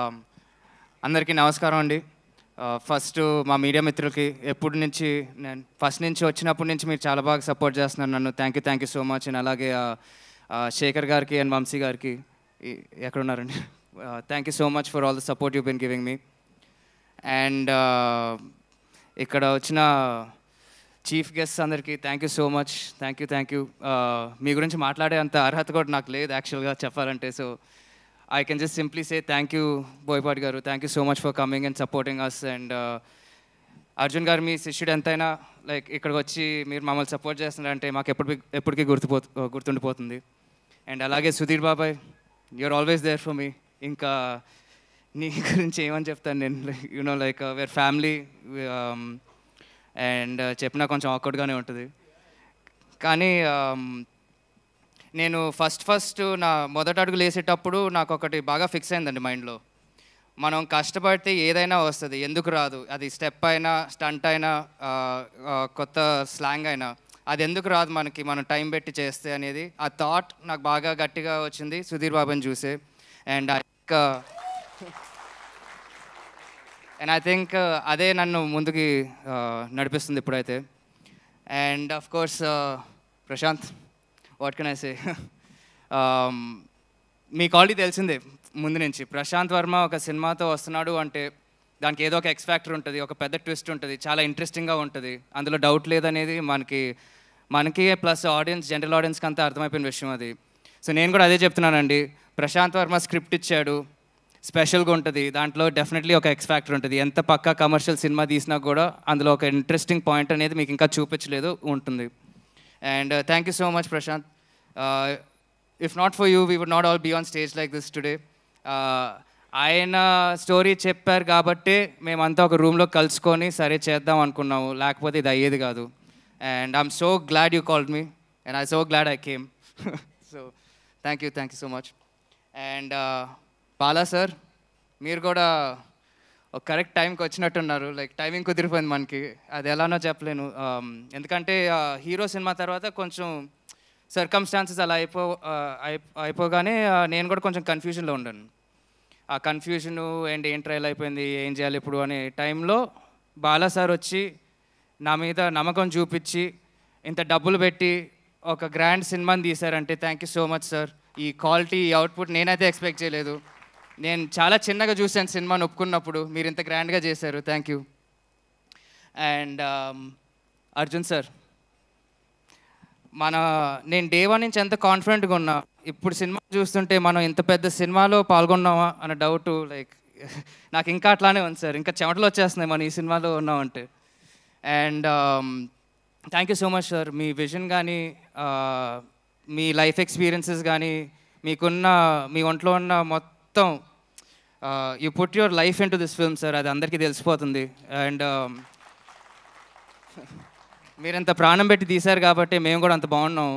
Um, అందరికీ నమస్కారం అండి ఫస్ట్ uh, మా మీడియా మిత్రులకి ఎప్పటి నుంచి నేను ఫస్ట్ నుంచి వచ్చినప్పటి నుంచి మీరు చాలా బాగా సపోర్ట్ చేస్తున్నారు నన్ను thank you thank you so much and అలాగే uh, uh, శేఖర్ గారికి అండ్ వంశీ గారికి ఎక్కడున్నారండి thank you so much for all the support you been giving me and ఇక్కడ వచ్చిన చీఫ్ గెస్ట్ అందరికీ thank you so much thank you thank you మీ గురించి మాట్లాడే అంత అర్హత కూడా నాకు లేదు యాక్చువల్గా చెప్పాలంటే so I can just simply say thank you Boypad గారు thank you so much for coming and supporting us. And Arjun uh, గారు మీ శిష్యుడు ఎంతైనా లైక్ ఇక్కడికి వచ్చి మీరు మమ్మల్ని సపోర్ట్ చేస్తున్నారంటే మాకు ఎప్పటికీ ఎప్పటికీ గుర్తుపో గుర్తుండిపోతుంది అండ్ అలాగే సుధీర్ బాబాయ్ you're always there for me ఇంకా నీ గురించి ఏమని చెప్తాను నేను you know like where family and చెప్పినా కొంచెం ఆక్వర్డ్గానే ఉంటుంది కానీ um, నేను ఫస్ట్ ఫస్ట్ నా మొదట అడుగులు వేసేటప్పుడు నాకు ఒకటి బాగా ఫిక్స్ అయిందండి మైండ్లో మనం కష్టపడితే ఏదైనా వస్తుంది ఎందుకు రాదు అది స్టెప్ అయినా స్టంట్ అయినా కొత్త స్లాంగ్ అయినా అది ఎందుకు రాదు మనకి మనం టైం పెట్టి చేస్తే అనేది ఆ థాట్ నాకు బాగా గట్టిగా వచ్చింది సుధీర్ బాబుని చూసే and I and I think అదే నన్ను ముందుకి నడిపిస్తుంది ఇప్పుడైతే and of course Prashanth what can I say మీకు ఆల్రెడీ తెలిసిందే ముందు నుంచి ప్రశాంత్ వర్మ ఒక సినిమాతో వస్తున్నాడు అంటే దానికి ఏదో ఒక ఎక్స్ఫాక్టర్ ఉంటుంది ఒక పెద్ద ట్విస్ట్ ఉంటుంది చాలా ఇంట్రెస్టింగ్గా ఉంటుంది అందులో డౌట్ లేదనేది మనకి మనకి ప్లస్ ఆడియన్స్ జనరల్ ఆడియన్స్కి అంతా అర్థమైపోయిన విషయం అది సో నేను కూడా అదే చెప్తున్నానండి ప్రశాంత్ వర్మ స్క్రిప్ట్ ఇచ్చాడు స్పెషల్గా ఉంటుంది దాంట్లో డెఫినెట్లీ ఒక ఎక్స్ఫాక్టర్ ఉంటుంది ఎంత పక్కా కమర్షియల్ సినిమా తీసినా కూడా అందులో ఒక ఇంట్రెస్టింగ్ పాయింట్ అనేది మీకు ఇంకా చూపించలేదు ఉంటుంది and thank you so much Prashanth if not for you we would we would not all be on stage like uh, ఆయన స్టోరీ చెప్పారు కాబట్టి మేమంతా ఒక రూమ్లో కలుసుకొని సరే చేద్దాం అనుకున్నాము లేకపోతే ఇది అయ్యేది కాదు and I'm so glad you called me and I so glad I came so thank you thank you so much and Bala sir మీరు కూడా ఒక కరెక్ట్ టైంకి వచ్చినట్టున్నారు లైక్ టైమింగ్ కుదిరిపోయింది మనకి అది ఎలానో చెప్పలేను ఎందుకంటే హీరో సినిమా తర్వాత కొంచెం సర్కమ్స్టాన్సెస్ అలా అయిపో అయిపోగానే నేను కూడా కొంచెం కన్ఫ్యూజన్లో ఉండను ఆ కన్ఫ్యూజను అండ్ ఏం ట్రయల్ అయిపోయింది ఏం చేయాలి ఇప్పుడు అనే టైంలో బాలా సార్ వచ్చి నా మీద నమ్మకం చూపించి ఇంత డబ్బులు పెట్టి ఒక గ్రాండ్ సినిమాని తీశారంటే thank you so much sir ఈ క్వాలిటీ ఈ అవుట్పుట్ నేనైతే ఎక్స్పెక్ట్ చేయలేదు నేను చాలా చిన్నగా చూశాను సినిమాను ఒప్పుకున్నప్పుడు మీరు ఇంత గ్రాండ్గా చేశారు thank you and Arjun sir మన నేను డే వన్ నుంచి ఎంత కాన్ఫిడెంట్గా ఉన్నా ఇప్పుడు సినిమా చూస్తుంటే మనం ఇంత పెద్ద సినిమాలో పాల్గొన్నామా అనే డౌట్ లైక్ నాకు ఇంకా అట్లానే ఉంది సార్ ఇంకా చెమటలు వచ్చేస్తున్నాయి మనం ఈ సినిమాలో ఉన్నామంటే and thank you so much sir మీ విజన్ కానీ uh, మీ లైఫ్ ఎక్స్పీరియన్సెస్ కానీ మీకున్న మీ ఒంట్లో ఉన్న మొత్తం మొత్తం you put your life into this film sir అది అందరికీ తెలిసిపోతుంది అండ్ um, మీరంత ప్రాణం పెట్టి తీశారు కాబట్టి మేము కూడా అంత బాగున్నాం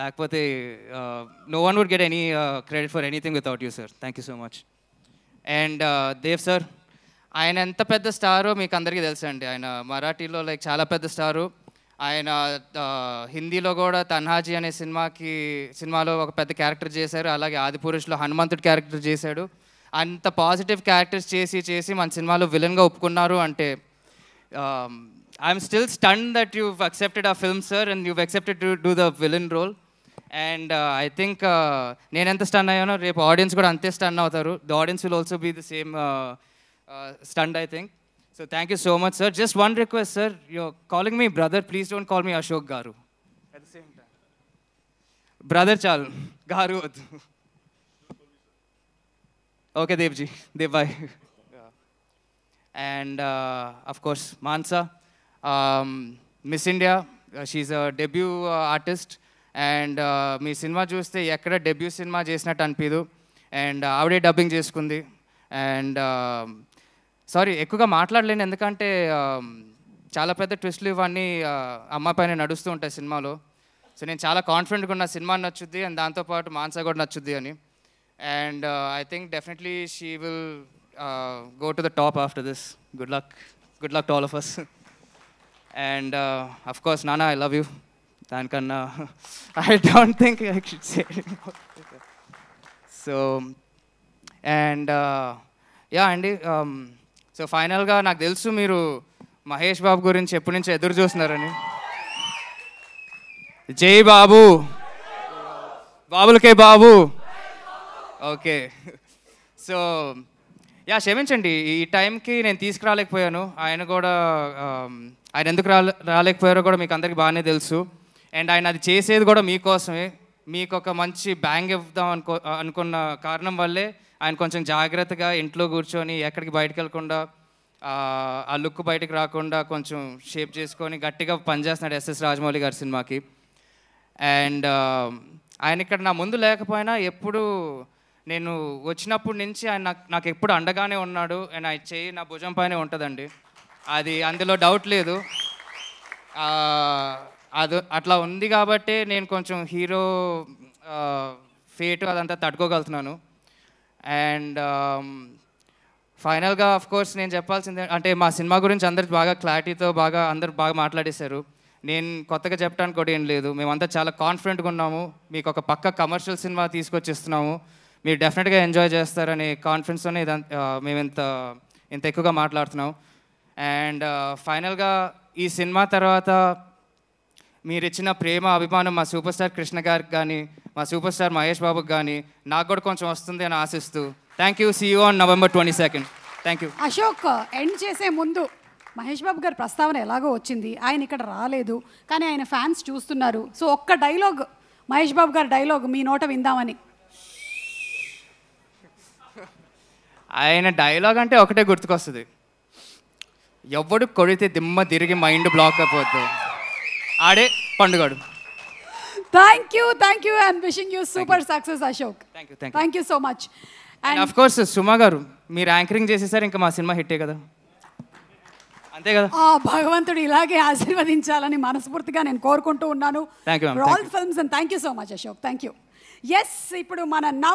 లేకపోతే no one would get any credit for anything without you sir thank you so much and Dev sir ఆయన ఎంత పెద్ద స్టారో మీకు అందరికీ తెలుసండి ఆయన మరాఠీలో లైక్ చాలా పెద్ద స్టారు ఆయన హిందీలో కూడా తన్హాజీ అనే సినిమాకి సినిమాలో ఒక పెద్ద క్యారెక్టర్ చేశారు అలాగే ఆదిపురుషులో హనుమంతుడి క్యారెక్టర్ చేశాడు అంత పాజిటివ్ క్యారెక్టర్స్ చేసి చేసి మన సినిమాలో విలన్గా ఒప్పుకున్నారు అంటే I'm still stun that you accepted ఆ film sir and you accepted to do the villain role and I think నేను ఎంత స్టన్ అయ్యానో రేపు ఆడియన్స్ కూడా అంతే స్టన్ అవుతారు the audience will also be the same stun I think so thank you so much sir just one request sir you calling me brother please don't call me Ashok garu at the same time brother చాలు గారు వద్దు okay Devji Dev boy and course Mansa miss India she a debut artist and మీ cinema చూస్తే ఎక్కడ debut cinema చేసినట్టు అనిపించదు and ఆవిడే dubbing చేసుకుంది and um, sorry ఎక్కువగా మాట్లాడలేను ఎందుకంటే చాలా పెద్ద ట్విస్ట్లు ఇవన్నీ అమ్మాయి పైన నడుస్తూ ఉంటాయి సినిమాలో సో నేను చాలా కాన్ఫిడెంట్గా ఉన్న సినిమా నచ్చుద్ది అండ్ దాంతోపాటు మాన్సా కూడా నచ్చుద్ది అని and I think definitely she will go to the top after this good luck good luck to all of us and of course నానా ఐ లవ్ యూ దానికన్నా I don't think I should say so and ya అండి so ఫైనల్గా నాకు తెలుసు మీరు మహేష్ బాబు గురించి ఎప్పటి నుంచి ఎదురు చూస్తున్నారని జై బాబు బాబులకే బాబు ఓకే సో యా క్షమించండి ఈ టైంకి నేను తీసుకురాలేకపోయాను ఆయన కూడా ఆయన ఎందుకు రాలే రాలేకపోయారో కూడా మీకు అందరికీ బాగానే తెలుసు అండ్ ఆయన అది చేసేది కూడా మీకోసమే మీకు ఒక మంచి బ్యాంగ్ ఇద్దాం అనుకో అనుకున్న కారణం వల్లే ఆయన కొంచెం జాగ్రత్తగా ఇంట్లో కూర్చొని ఎక్కడికి బయటకు వెళ్ళకుండా ఆ లుక్ బయటకు రాకుండా కొంచెం షేప్ చేసుకొని గట్టిగా పనిచేస్తున్నాడు ఎస్ఎస్ రాజమౌళి గారి సినిమాకి అండ్ ఆయన ఇక్కడ నా ముందు లేకపోయినా ఎప్పుడు నేను వచ్చినప్పటి నుంచి ఆయన నాకు నాకు ఎప్పుడు అండగానే ఉన్నాడు అండ్ ఆయన చేయి నా భుజం ఉంటుందండి అది అందులో డౌట్ లేదు అది అట్లా ఉంది కాబట్టి నేను కొంచెం హీరో ఫేటు అదంతా తట్టుకోగలుగుతున్నాను అండ్ ఫైనల్గా ఆఫ్ కోర్స్ నేను చెప్పాల్సింది అంటే మా సినిమా గురించి అందరు బాగా క్లారిటీతో బాగా అందరు బాగా మాట్లాడేశారు నేను కొత్తగా చెప్పడానికి కూడా ఏం లేదు మేమంతా చాలా కాన్ఫిడెంట్గా ఉన్నాము మీకు ఒక పక్క కమర్షియల్ సినిమా తీసుకొచ్చిస్తున్నాము మీరు డెఫినెట్గా ఎంజాయ్ చేస్తారనే కాన్ఫిడెన్స్తోనే మేము ఇంత ఇంత ఎక్కువగా మాట్లాడుతున్నాం అండ్ ఫైనల్గా ఈ సినిమా తర్వాత మీరు ఇచ్చిన ప్రేమ అభిమానం మా సూపర్ స్టార్ కృష్ణ గారికి కానీ మా సూపర్ స్టార్ మహేష్ బాబుకి కానీ నాకు కూడా కొంచెం వస్తుంది అని ఆశిస్తూ thank you see on November twenty second thank you Ashok end చేసే ముందు మహేష్ బాబు గారి ప్రస్తావన ఎలాగో వచ్చింది ఆయన ఇక్కడ రాలేదు కానీ ఆయన ఫ్యాన్స్ చూస్తున్నారు సో ఒక్క డైలాగ్ మహేష్ బాబు గారి డైలాగ్ మీ నోట విందామని ఆయన డైలాగ్ అంటే ఒకటే గుర్తుకొస్తుంది ఎవడు కొడితే దిమ్మ తిరిగి మైండ్ బ్లాక్ అయిపోతుంది ఆడే పండుగాడు thank you thank you and wishing you super success Ashok thank you so much and of course Suma garu మీరు యాంకరింగ్ చేసేసారు ఇంకా మా సినిమా హిట్టే కదా అంతే కదా ఆ భగవంతుడు ఇలాగే ఆశీర్వదించాలని మనస్ఫూర్తిగా నేను కోరుకుంటూ ఉన్నాను all films and thank you so much Ashok thank you yes ఇప్పుడు మన నా